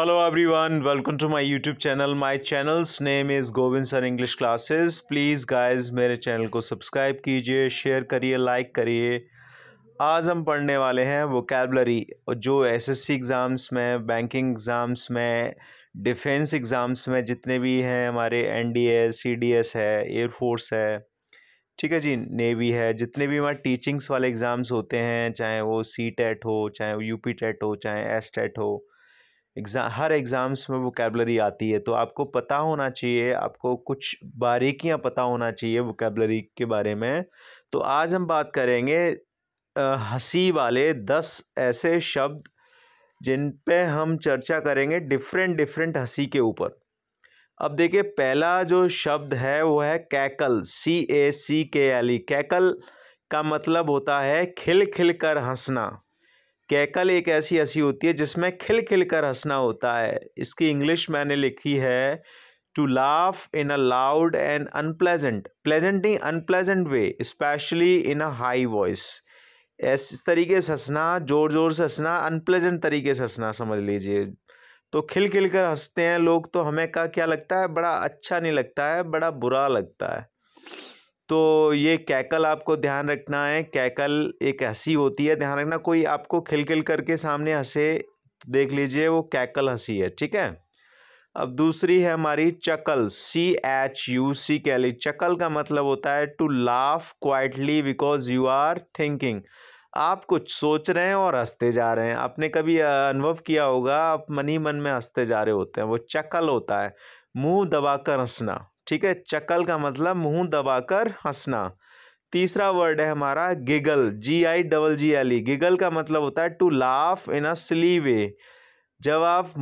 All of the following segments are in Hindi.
every everyone welcome to my YouTube channel my channel's name is Govind sir English classes please guys मेरे चैनल को सब्सक्राइब कीजिए शेयर करिए लाइक करिए आज हम पढ़ने वाले हैं वो और जो एसएससी एग्ज़ाम्स में बैंकिंग एग्ज़ाम्स में डिफेंस एग्ज़ाम्स में जितने भी हैं हमारे डी एस है एयरफोर्स है ठीक है जी नेवी है जितने भी हमारे टीचिंग्स वाले एग्ज़ाम्स होते हैं चाहे वो सी टेट हो चाहे वो यू पी टेट हो चाहे एस टेट हो एग्ज़ाम हर एग्ज़ाम्स में वोकेबलरी आती है तो आपको पता होना चाहिए आपको कुछ बारीकियां पता होना चाहिए वोकेबलरी के बारे में तो आज हम बात करेंगे हंसी वाले दस ऐसे शब्द जिन पे हम चर्चा करेंगे डिफरेंट डिफरेंट हंसी के ऊपर अब देखिए पहला जो शब्द है वो है कैकल सी ए सी के एल ई कैकल का मतलब होता है खिल खिल कर हंसना कैकल एक ऐसी हंसी होती है जिसमें खिल खिल कर हंसना होता है इसकी इंग्लिश मैंने लिखी है to laugh in a loud and unpleasant pleasant नहीं unpleasant way specially in a high voice इस तरीके से हंसना ज़ोर ज़ोर से हंसना अनप्लेजेंट तरीके से हंसना समझ लीजिए तो खिल खिल कर हंसते हैं लोग तो हमें का क्या लगता है बड़ा अच्छा नहीं लगता है बड़ा बुरा लगता है तो ये कैकल आपको ध्यान रखना है कैकल एक हंसी होती है ध्यान रखना कोई आपको खिलखिल करके सामने हंसे देख लीजिए वो कैकल हंसी है ठीक है अब दूसरी है हमारी चकल सी एच यू सी कैली चकल का मतलब होता है to laugh quietly because you are thinking आप कुछ सोच रहे हैं और हंसते जा रहे हैं आपने कभी अनुभव किया होगा आप मन ही मन में हंसते जा रहे होते हैं वो चकल होता है मुंह दबाकर हंसना ठीक है चकल का मतलब मुंह दबाकर हंसना तीसरा वर्ड है हमारा giggle G I double G L E giggle का मतलब होता है टू लाफ इन अ सिली वे जब आप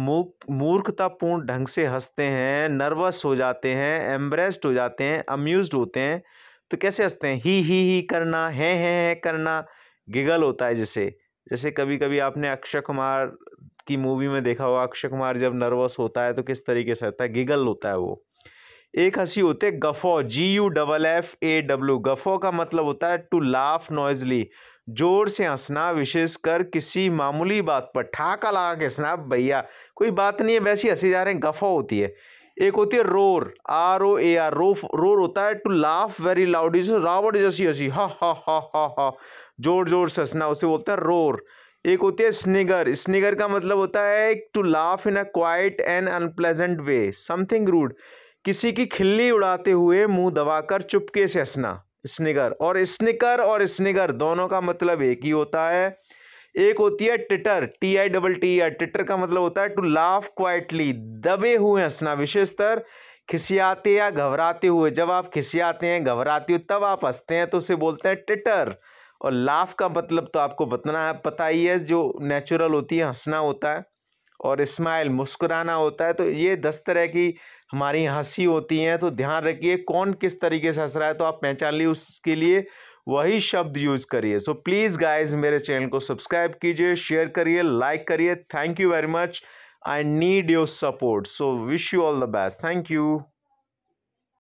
मूर्खतापूर्ण ढंग से हंसते हैं नर्वस हो जाते हैं एम्ब्रेस्ड हो जाते हैं अम्यूज होते हैं तो कैसे हंसते हैं ही ही ही करना है है है करना गिगल होता है जैसे जैसे कभी कभी आपने अक्षय कुमार की मूवी में देखा होगा अक्षय कुमार जब नर्वस होता है तो किस तरीके से होता है गिगल होता है वो एक हंसी होती है guffaw G U double F A W guffaw का मतलब होता है टू लाफ नॉइजली जोर से हंसना विशेषकर किसी मामूली बात पर ठाका लगा के हंसना भैया कोई बात नहीं है वैसे हंसी जा रहे हैं गफो होती है एक होती है roar R O A R रोफ रोर होता है to laugh very loud is रावट जैसी हंसी हा हा हा हा हा जोर जोर से हंसना उसे बोलता है रोर एक होती है स्निगर स्निगर का मतलब होता है to laugh in a quiet and unpleasant way something rude किसी की खिल्ली उड़ाते हुए मुंह दबाकर चुपके से हंसना स्निगर और स्निकर और स्निगर दोनों का मतलब एक ही होता है एक होती है titter T I double T R titter का मतलब होता है टू लाफ क्वाइटली दबे हुए हंसना विशेषतर खिसियाते या घबराते हुए जब आप खिसियाते हैं घबराते हो तब आप हंसते हैं तो उसे बोलते हैं टिटर और लाफ का मतलब तो आपको बतना है पता ही है जो नेचुरल होती है हंसना होता है और स्माइल मुस्कुराना होता है तो ये दस तरह की हमारी हंसी होती हैं तो ध्यान रखिए कौन किस तरीके से हंस रहा है तो आप पहचान लिए उसके लिए वही शब्द यूज़ करिए सो प्लीज़ गाइज मेरे चैनल को सब्सक्राइब कीजिए शेयर करिए लाइक करिए thank you very much I need your support so wish you all the best thank you